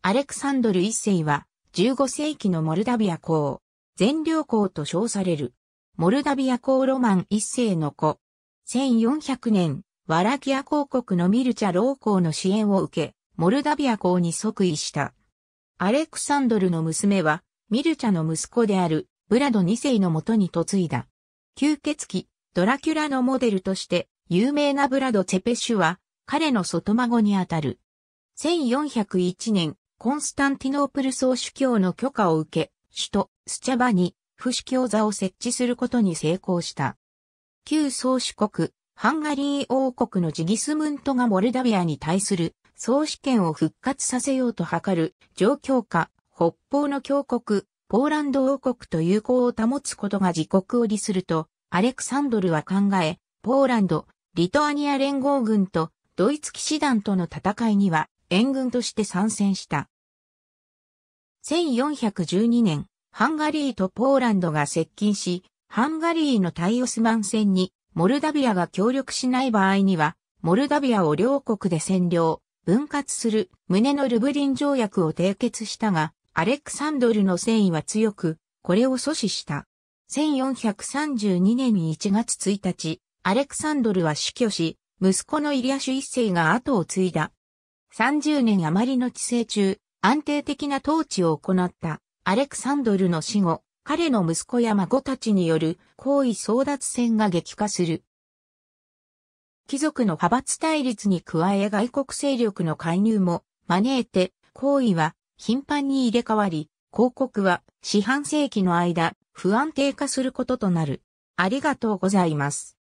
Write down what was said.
アレクサンドル一世は、15世紀のモルダビア公、全領公と称される、モルダビア公ロマン一世の子。1400年、ワラキア公国のミルチャ老公の支援を受け、モルダビア公に即位した。アレクサンドルの娘は、ミルチャの息子である、ブラド二世のもとに嫁いだ。吸血鬼、ドラキュラのモデルとして、有名なブラド・チェペシュは、彼の外孫にあたる。1401年、コンスタンティノープル総主教の許可を受け、首都スチャバに不死教座を設置することに成功した。旧宗主国、ハンガリー王国のジギスムントがモルダビアに対する総主権を復活させようと図る状況下、北方の強国、ポーランド王国と友好を保つことが自国を利すると、アレクサンドルは考え、ポーランド、リトアニア連合軍とドイツ騎士団との戦いには援軍として参戦した。1412年、ハンガリーとポーランドが接近し、ハンガリーの対オスマン戦に、モルダビアが協力しない場合には、モルダビアを両国で占領、分割する胸のルブリン条約を締結したが、アレクサンドルの戦意は強く、これを阻止した。1432年1月1日、アレクサンドルは死去し、息子のイリアシュ一世が後を継いだ。30年余りの治世中、安定的な統治を行ったアレクサンドルの死後、彼の息子や孫たちによる行為争奪戦が激化する。貴族の派閥対立に加え外国勢力の介入も招いて、行為は頻繁に入れ替わり、広告は四半世紀の間不安定化することとなる。ありがとうございます。